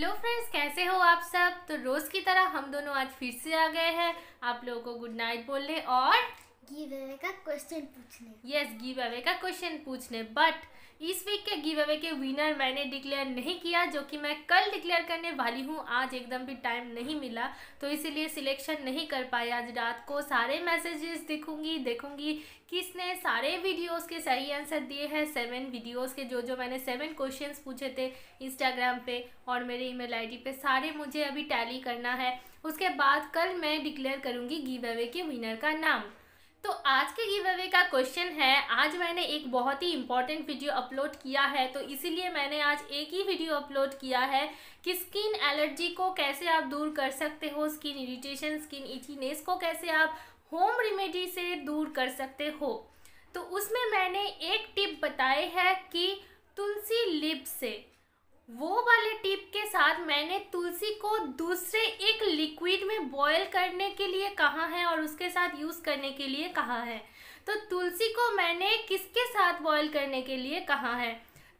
hello friends कैसे हो आप सब तो रोज़ की तरह हम दोनों आज फिर से आ गए हैं आप लोगों को गुड नाइट बोलने और गिव अवे का क्वेश्चन पूछने यस गिव अवे का क्वेश्चन पूछने बट इस वीक के गिव अवे के विनर मैंने डिक्लेयर नहीं किया जो कि मैं कल डिक्लेयर करने वाली हूँ आज एकदम भी टाइम नहीं मिला तो इसीलिए सिलेक्शन नहीं कर पाया आज रात को सारे मैसेजेस दिखूंगी देखूंगी किसने सारे वीडियोस के सही आंसर दिए हैं सेवन वीडियोस के जो जो मैंने सेवन क्वेश्चंस पूछे थे इंस्टाग्राम पे और मेरे ईमेल आईडी पे सारे मुझे अभी टैली करना है उसके बाद कल मैं डिक्लेयर करूँगी गिव अवे के विनर का नाम आज के गिव अवे का क्वेश्चन है आज मैंने एक बहुत ही इंपॉर्टेंट वीडियो अपलोड किया है तो इसीलिए मैंने आज एक ही वीडियो अपलोड किया है कि स्किन एलर्जी को कैसे आप दूर कर सकते हो स्किन इरिटेशन स्किन इचीनेस को कैसे आप होम रेमेडी से दूर कर सकते हो तो उसमें मैंने एक टिप बताई है कि तुलसी लिप से वो वाले टिप के साथ मैंने तुलसी को दूसरे एक लिक्विड में बॉयल करने के लिए कहा है और उसके साथ यूज़ करने के लिए कहा है तो तुलसी को मैंने किसके साथ बॉयल करने के लिए कहा है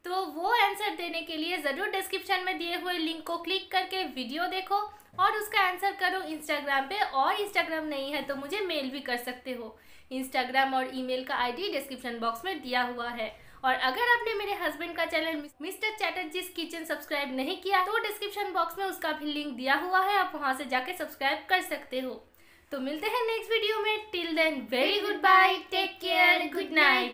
तो वो आंसर देने के लिए ज़रूर डिस्क्रिप्शन में दिए हुए लिंक को क्लिक करके वीडियो देखो और उसका आंसर करो इंस्टाग्राम पे और इंस्टाग्राम नहीं है तो मुझे मेल भी कर सकते हो इंस्टाग्राम और ईमेल का आईडी डिस्क्रिप्शन बॉक्स में दिया हुआ है और अगर आपने मेरे हस्बैंड का channel mister Chatterjee kitchen subscribe नहीं किया तो डिस्क्रिप्शन बॉक्स में उसका भी लिंक दिया हुआ है आप वहाँ से जाके सब्सक्राइब कर सकते हो तो मिलते हैं नेक्स्ट वीडियो में till then very goodbye take care good night